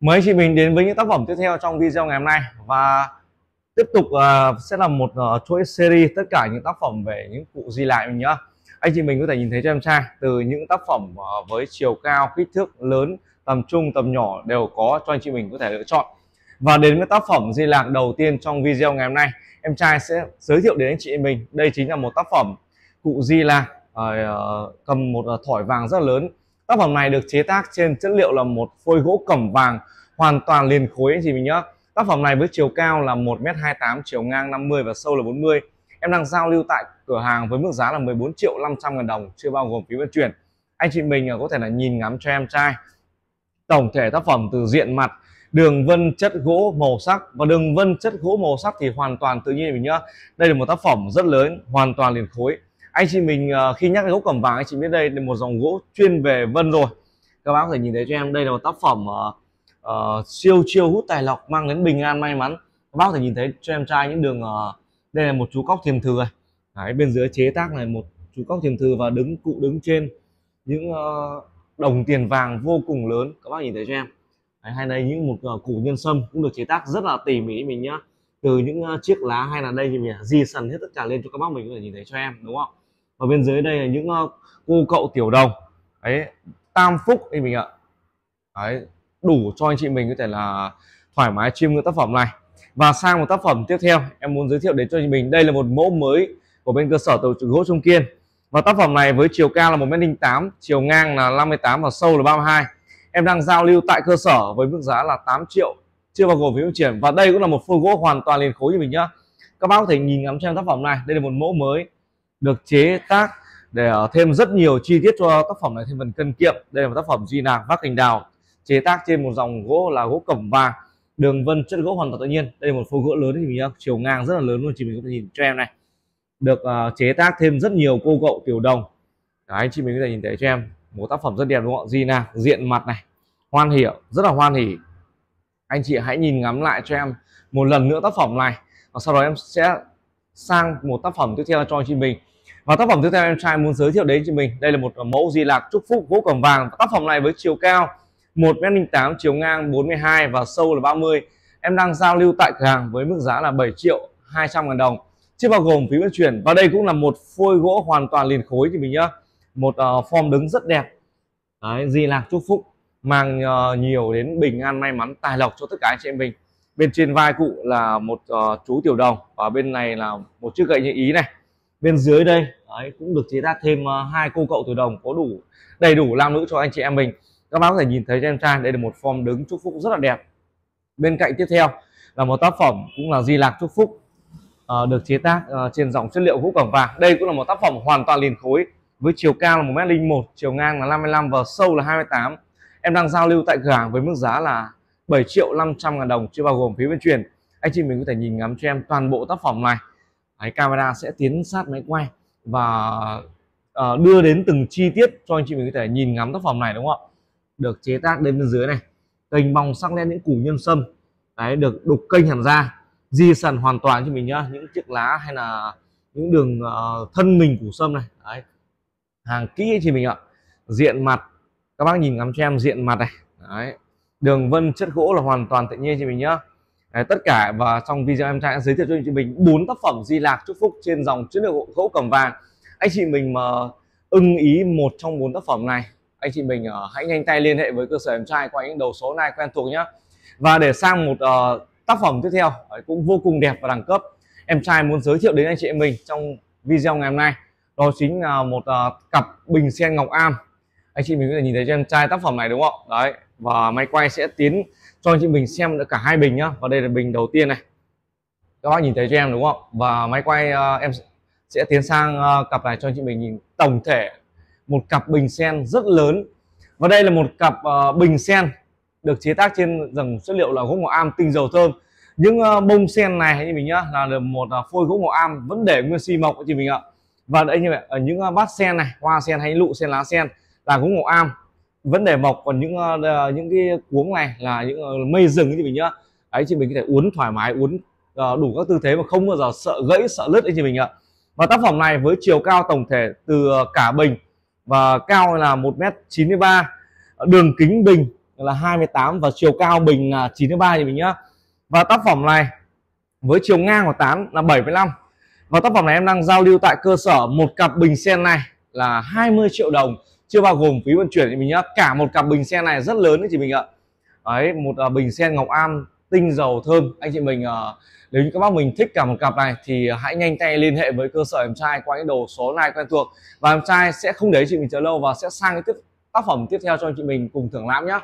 mời chị mình đến với những tác phẩm tiếp theo trong video ngày hôm nay và tiếp tục uh, sẽ là một uh, chuỗi series tất cả những tác phẩm về những cụ di lại mình nhá anh chị mình có thể nhìn thấy cho em trai từ những tác phẩm uh, với chiều cao kích thước lớn tầm trung tầm nhỏ đều có cho anh chị mình có thể lựa chọn và đến với tác phẩm di lạc đầu tiên trong video ngày hôm nay em trai sẽ giới thiệu đến anh chị mình đây chính là một tác phẩm cụ di lạc uh, cầm một uh, thỏi vàng rất lớn Tác phẩm này được chế tác trên chất liệu là một phôi gỗ cẩm vàng hoàn toàn liền khối anh chị mình nhé. Tác phẩm này với chiều cao là 1m28, chiều ngang 50 và sâu là 40. Em đang giao lưu tại cửa hàng với mức giá là 14 triệu 500 ngàn đồng, chưa bao gồm phí vận chuyển. Anh chị mình à, có thể là nhìn ngắm cho em trai. Tổng thể tác phẩm từ diện mặt, đường vân chất gỗ màu sắc và đường vân chất gỗ màu sắc thì hoàn toàn tự nhiên mình nhá. Đây là một tác phẩm rất lớn, hoàn toàn liền khối anh chị mình ờ, khi nhắc đến gỗ cẩm vàng anh chị biết đây là một dòng gỗ chuyên về vân rồi các bác có thể nhìn thấy cho em đây là một tác phẩm uh, uh, siêu chiêu hút tài lộc mang đến bình an may mắn các bác có thể nhìn thấy cho em trai những đường uh, đây là một chú cóc thiềm thư này Đấy, bên dưới chế tác này một chú cóc thiềm thư và đứng cụ đứng trên những uh, đồng tiền vàng vô cùng lớn các bác nhìn thấy cho em Đấy, hay đây những một uh, củ nhân sâm cũng được chế tác rất là tỉ mỉ mình nhá từ những uh, chiếc lá hay là đây thì mình à, di sần hết tất cả lên cho các bác mình có thể nhìn thấy cho em đúng không và bên dưới đây là những ờ, cô cậu tiểu đồng ấy tam phúc anh mình ạ đấy đủ cho anh chị mình có thể là thoải mái chiêm ngưỡng tác phẩm này và sang một tác phẩm tiếp theo em muốn giới thiệu đến cho chị mình đây là một mẫu mới của bên cơ sở từ gỗ trung kiên và tác phẩm này với chiều cao là 1 m tám chiều ngang là 58 và sâu là 32 em đang giao lưu tại cơ sở với mức giá là 8 triệu chưa bao gồm phí vận chuyển và đây cũng là một phôi gỗ hoàn toàn liền khối như mình nhá các bác có thể nhìn ngắm xem tác phẩm này đây là một mẫu mới được chế tác để ờ, thêm rất nhiều chi tiết cho tác phẩm này thêm phần cân kiệm đây là một tác phẩm di nàng vác cành đào chế tác trên một dòng gỗ là gỗ cẩm vàng đường vân chất gỗ hoàn toàn tự nhiên đây là một phô gỗ lớn thì mình ờ, chiều ngang rất là lớn luôn chị mình có thể nhìn cho em này được uh, chế tác thêm rất nhiều cô cậu tiểu đồng Đấy, anh chị mình có thể nhìn thấy cho em một tác phẩm rất đẹp đúng không ạ di nàng diện mặt này hoan hỉ rất là hoan hỉ anh chị hãy nhìn ngắm lại cho em một lần nữa tác phẩm này và sau đó em sẽ sang một tác phẩm tiếp theo cho chị mình và tác phẩm tiếp theo em trai muốn giới thiệu đến chị mình đây là một mẫu di lạc trúc phúc gỗ cẩm vàng tác phẩm này với chiều cao 1m08 chiều ngang 42 và sâu là 30 em đang giao lưu tại cửa hàng với mức giá là 7 triệu 200 ngàn đồng chưa bao gồm phí vận chuyển và đây cũng là một phôi gỗ hoàn toàn liền khối chị mình nhá một uh, form đứng rất đẹp Đấy, di lạc chúc phúc mang uh, nhiều đến bình an may mắn tài lộc cho tất cả anh chị em mình bên trên vai cụ là một uh, chú tiểu đồng và bên này là một chiếc gậy như ý này bên dưới đây đấy, cũng được chế tác thêm ờ, hai cô cậu tiểu đồng có đủ đầy đủ lam nữ cho anh chị em mình các bác có thể nhìn thấy trên trang đây là một form đứng chúc phúc rất là đẹp bên cạnh tiếp theo là một tác phẩm cũng là di lạc chúc phúc uh, được chế tác uh, trên dòng chất liệu gỗ cẩm vàng đây cũng là một tác phẩm hoàn toàn liền khối với chiều cao là một m linh một chiều ngang là 55 và sâu là 28 em đang giao lưu tại cửa hàng với mức giá là 7 triệu 500 ngàn đồng chưa bao gồm phí vận chuyển anh chị mình có thể nhìn ngắm cho em toàn bộ tác phẩm này Đấy, camera sẽ tiến sát máy quay và uh, đưa đến từng chi tiết cho anh chị mình có thể nhìn ngắm tác phẩm này đúng không ạ được chế tác đến bên dưới này kênh bong sắc lên những củ nhân sâm đấy được đục kênh hẳn ra di sản hoàn toàn cho mình nhá những chiếc lá hay là những đường uh, thân mình củ sâm này đấy. hàng kỹ chị mình ạ diện mặt các bác nhìn ngắm cho em diện mặt này đấy đường vân chất gỗ là hoàn toàn tự nhiên chị mình nhá Đấy, tất cả và trong video em trai đã giới thiệu cho chị mình bốn tác phẩm di lạc chúc phúc trên dòng chất liệu gỗ cẩm vàng anh chị mình mà ưng ý một trong bốn tác phẩm này anh chị mình uh, hãy nhanh tay liên hệ với cơ sở em trai qua những đầu số này quen thuộc nhé và để sang một uh, tác phẩm tiếp theo cũng vô cùng đẹp và đẳng cấp em trai muốn giới thiệu đến anh chị mình trong video ngày hôm nay đó chính là một uh, cặp bình sen ngọc am anh chị mình có thể nhìn thấy cho em trai tác phẩm này đúng không đấy và máy quay sẽ tiến cho anh chị mình xem được cả hai bình nhá và đây là bình đầu tiên này các bác nhìn thấy cho em đúng không và máy quay uh, em sẽ tiến sang uh, cặp này cho anh chị mình nhìn tổng thể một cặp bình sen rất lớn và đây là một cặp uh, bình sen được chế tác trên dòng chất liệu là gỗ màu am tinh dầu thơm những uh, bông sen này anh chị mình nhá là được một uh, phôi gỗ màu am vẫn để nguyên si mộc anh chị mình ạ và đây như vậy ở những uh, bát sen này hoa sen hay lụ sen lá sen là gỗ màu am vấn đề mộc còn những ờ, những cái cuống này là những ờ, mây rừng như mình nhá ấy chị mình có thể uốn thoải mái uốn ờ, đủ các tư thế mà không bao giờ sợ gãy sợ lứt anh chị mình ạ và tác phẩm này với chiều cao tổng thể từ cả bình và cao là 1m93 đường kính bình là 28 và chiều cao bình là 93 thì mình nhá và tác phẩm này với chiều ngang của 8 là 75 và tác phẩm này em đang giao lưu tại cơ sở một cặp bình sen này là 20 triệu đồng chưa bao gồm phí vận chuyển thì mình nhá cả một cặp bình sen này rất lớn đấy chị mình ạ đấy một uh, bình sen ngọc am tinh dầu thơm anh chị mình uh, nếu như các bác mình thích cả một cặp này thì hãy nhanh tay liên hệ với cơ sở em trai qua những đồ số này quen thuộc và em trai sẽ không để chị mình chờ lâu và sẽ sang cái tiếp, tác phẩm tiếp theo cho anh chị mình cùng thưởng lãm nhé